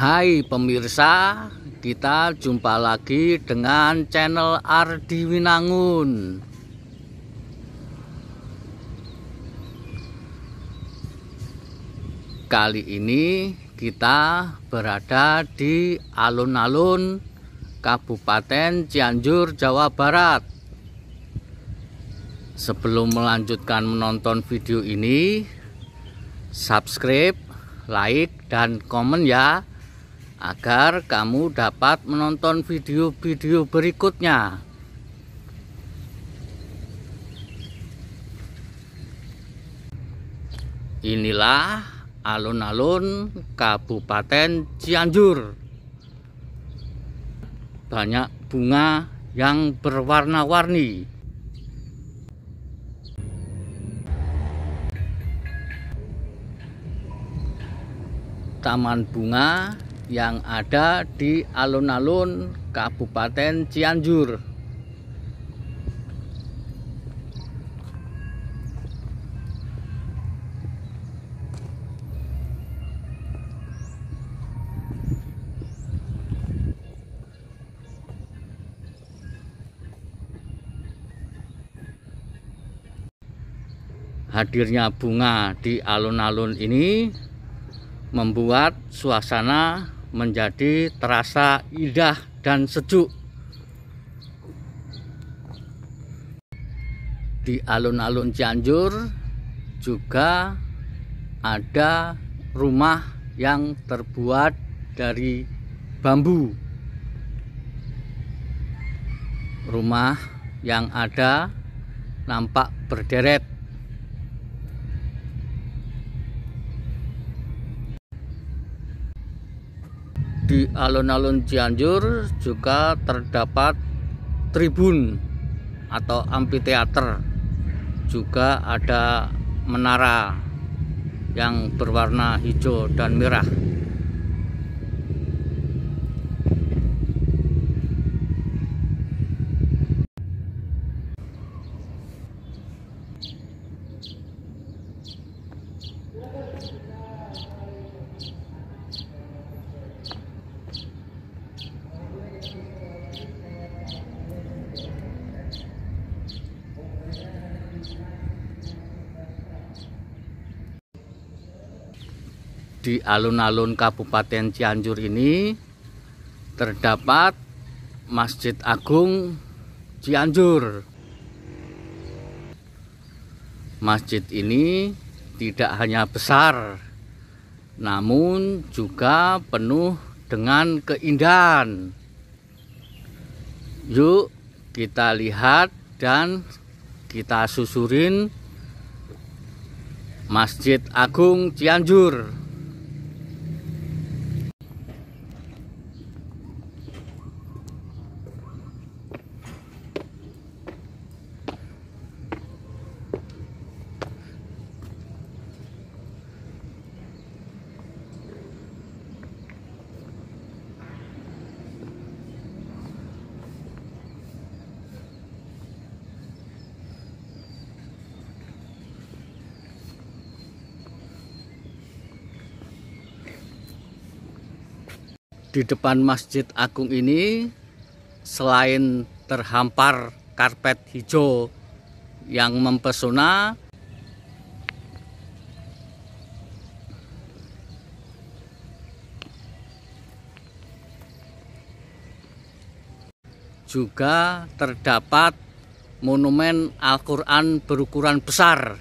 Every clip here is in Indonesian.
Hai pemirsa, kita jumpa lagi dengan channel Ardi Winangun. Kali ini kita berada di alun-alun Kabupaten Cianjur, Jawa Barat. Sebelum melanjutkan menonton video ini, subscribe, like, dan komen ya agar kamu dapat menonton video-video berikutnya. Inilah alun-alun Kabupaten Cianjur. Banyak bunga yang berwarna-warni. Taman bunga yang ada di alun-alun Kabupaten Cianjur. hadirnya bunga di alun-alun ini membuat suasana menjadi terasa indah dan sejuk. Di alun-alun Cianjur juga ada rumah yang terbuat dari bambu. Rumah yang ada nampak berderet di alun-alun Cianjur juga terdapat tribun atau amfiteater juga ada menara yang berwarna hijau dan merah di alun-alun Kabupaten Cianjur ini terdapat Masjid Agung Cianjur. Masjid ini tidak hanya besar, namun juga penuh dengan keindahan. Yuk, kita lihat dan kita susurin Masjid Agung Cianjur. di depan Masjid Agung ini selain terhampar karpet hijau yang mempesona juga terdapat monumen Al-Quran berukuran besar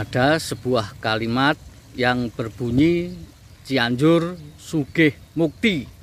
ada sebuah kalimat yang berbunyi Cianjur Sugih Mukti